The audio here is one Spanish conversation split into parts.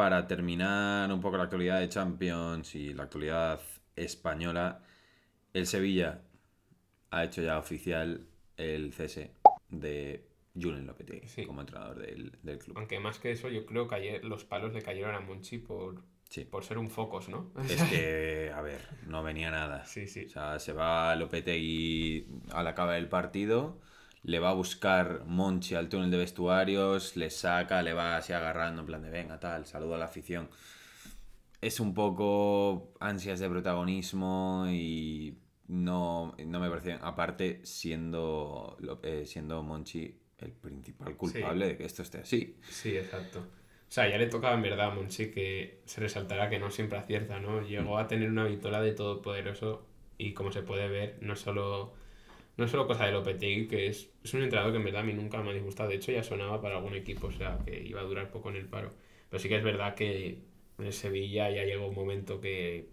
para terminar un poco la actualidad de Champions y la actualidad española, el Sevilla ha hecho ya oficial el cese de Julen Lopetegui como entrenador del, club. Aunque más que eso, yo creo que los palos de cayeron a Monchi por, por ser un foco, ¿no? Es que, a ver, no venía nada. Sí, O sea, se va Lopetegui a la cava del partido le va a buscar Monchi al túnel de vestuarios, le saca, le va así agarrando en plan de venga, tal, saludo a la afición. Es un poco ansias de protagonismo y no, no me parece Aparte, siendo, eh, siendo Monchi el principal culpable de que esto esté así. Sí, exacto. O sea, ya le tocaba en verdad a Monchi que se resaltará que no siempre acierta, ¿no? Llegó a tener una vitola de todopoderoso y como se puede ver, no solo no solo cosa de Lopetegui, que es, un entrenador que en verdad a mí nunca me ha disgustado. De hecho, ya sonaba para algún equipo, o sea, que iba a durar poco en el paro. Pero sí que es verdad que en Sevilla ya llegó un momento que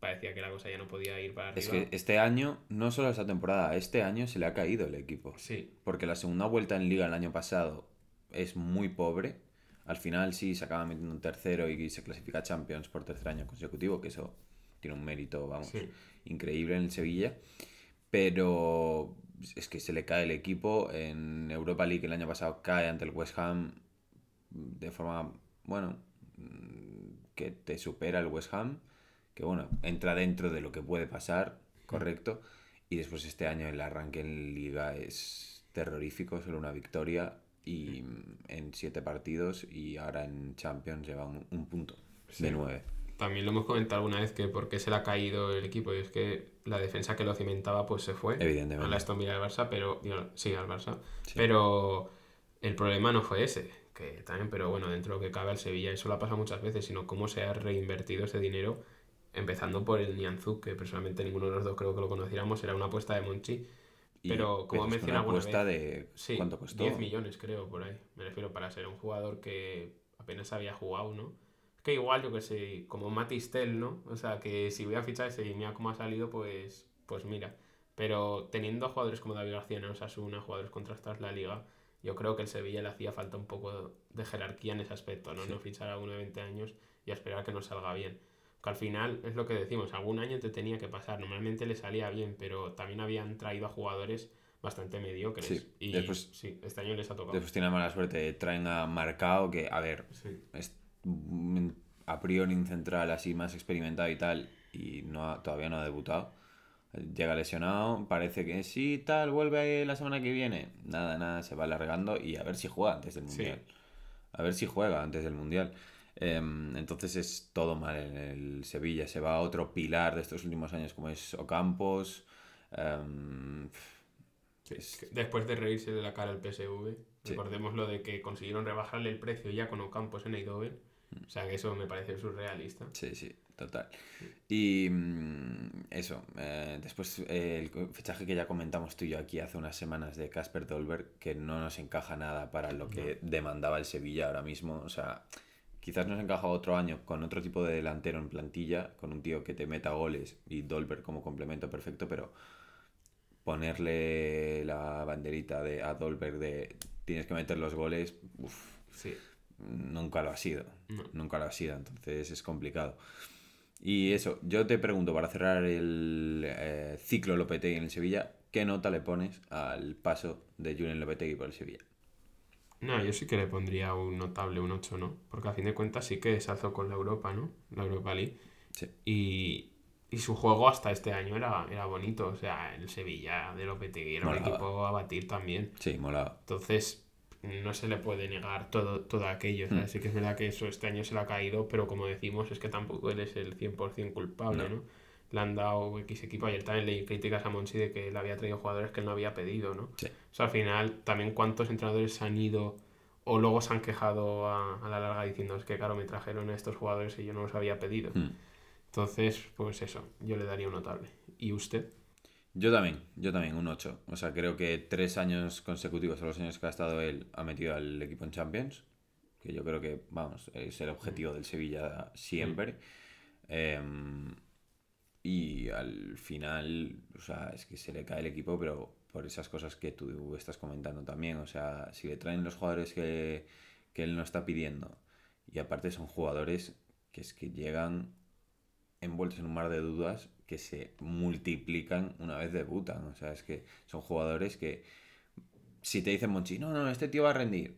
parecía que la cosa ya no podía ir para arriba. Es que este año, no solo esta temporada, este año se le ha caído el equipo. Sí. Porque la segunda vuelta en Liga el año pasado es muy pobre. Al final sí se acaba metiendo un tercero y se clasifica a Champions por tercer año consecutivo, que eso tiene un mérito, vamos, increíble en el Sevilla pero es que se le cae el equipo. En Europa League el año pasado cae ante el West Ham de forma, bueno, mm, que te supera el West Ham, que bueno, entra dentro de lo que puede pasar, correcto. Y después este año el arranque en liga es terrorífico, solo una victoria y mm, en siete partidos y ahora en Champions lleva un, punto de nueve también lo hemos comentado alguna vez que por qué se le ha caído el equipo. Y es que la defensa que lo cimentaba pues se fue. Evidentemente. A la Aston Villa al Barça, pero. sí, al Barça. Pero el problema no fue ese. Que también, pero bueno, dentro de lo que cabe al Sevilla, eso lo pasa muchas veces, sino cómo se ha reinvertido ese dinero, empezando por el Nianzú, que personalmente ninguno de los dos creo que lo conociéramos, era una apuesta de Monchi. Pero como mencionaba una apuesta de ¿cuánto costó? 10 millones creo por ahí. Me refiero para ser un jugador que apenas había jugado, ¿no? que igual, yo que sé, como Matistel, ¿no? O sea, que si voy a fichar ese mira como ha salido, pues, pues mira. Pero teniendo a jugadores como David García en Osasuna, jugadores contrastados la liga, yo creo que el Sevilla le hacía falta un poco de jerarquía en ese aspecto, ¿no? No fichar a uno de 20 años y a esperar que no salga bien. Que al final es lo que decimos, algún año te tenía que pasar. Normalmente le salía bien, pero también habían traído a jugadores bastante mediocres. Sí. Y después, sí, este año les ha tocado. Después tiene mala suerte. Traen a Marcao, que, a ver, sí a priori central así más experimentado y tal, y no todavía no ha debutado. Llega lesionado, parece que sí, tal, vuelve la semana que viene. Nada, nada, se va alargando y a ver si juega antes del Mundial. A ver si juega antes del Mundial. Em, entonces es todo mal en el Sevilla. Se va a otro pilar de estos últimos años, como es Ocampos. Em, después de reírse de la cara al PSV. Recordemos lo de que consiguieron rebajarle el precio ya con Ocampos en Eindhoven. O sea, que eso me parece surrealista. Sí, sí, total. Y mm, eso, eh, después eh, el fichaje que ya comentamos tú y yo aquí hace unas semanas de Casper Dolberg, que no nos encaja nada para lo que demandaba el Sevilla ahora mismo. O sea, quizás nos encaja otro año con otro tipo de delantero en plantilla, con un tío que te meta goles y Dolberg como complemento perfecto, pero ponerle la banderita de, a Dolberg de tienes que meter los goles, uf, sí. nunca lo ha sido. Nunca lo ha sido, entonces es complicado. Y eso, yo te pregunto, para cerrar el eh, ciclo Lopetegui en el Sevilla, ¿qué nota le pones al paso de Julian Lopetegui por el Sevilla? No, yo sí que le pondría un notable, un 8, ¿no? Porque a fin de cuentas sí que se con la Europa, ¿no? La Europa League. Sí. Y, y su juego hasta este año era, era bonito. O sea, el Sevilla de Lopetegui era un equipo a batir también. Sí, molaba. Entonces, no se le puede negar todo, todo aquello. Así mm. que es verdad que eso este año se le ha caído, pero como decimos, es que tampoco él es el 100% culpable, ¿no? Le han dado X equipo. Ayer también leí críticas a Monchi de que le había traído jugadores que él no había pedido, ¿no? Sí. O sea, al final, también cuántos entrenadores han ido o luego se han quejado a, la larga diciendo es que, claro, me trajeron a estos jugadores y yo no los había pedido. Mm. Entonces, pues eso, yo le daría un notable. ¿Y usted? Yo también, yo también, un 8. O sea, creo que tres años consecutivos, a los años que ha estado él, ha metido al equipo en Champions, que yo creo que, vamos, es el objetivo del Sevilla siempre. Em, y al final, o sea, es que se le cae el equipo, pero por esas cosas que tú estás comentando también. O sea, si le traen los jugadores que, que él no está pidiendo, y aparte son jugadores que es que llegan envueltos en un mar de dudas que se multiplican una vez debutan. O sea, es que son jugadores que si te dicen Monchi, no, no, este tío va a rendir.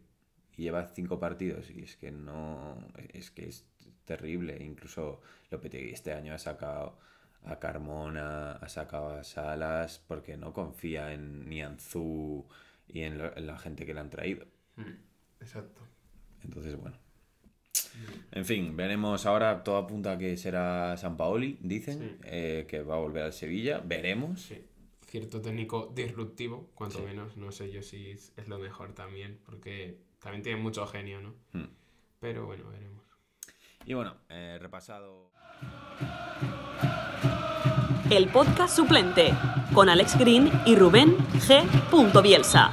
Y lleva cinco partidos y es que no, es que es terrible. Incluso Lopetegui este año ha sacado a Carmona, ha sacado a Salas porque no confía en ni y en la gente que le han traído. Mm. Exacto. Entonces, bueno, en fin, veremos ahora, todo apunta que será San Paoli, dicen, eh, que va a volver al Sevilla, veremos. Cierto técnico disruptivo, cuanto menos, no sé yo si es lo mejor también, porque también tiene mucho genio, ¿no? Hmm. Pero bueno, veremos. Y bueno, eh, repasado. El podcast suplente con Alex Green y Rubén G. Bielsa.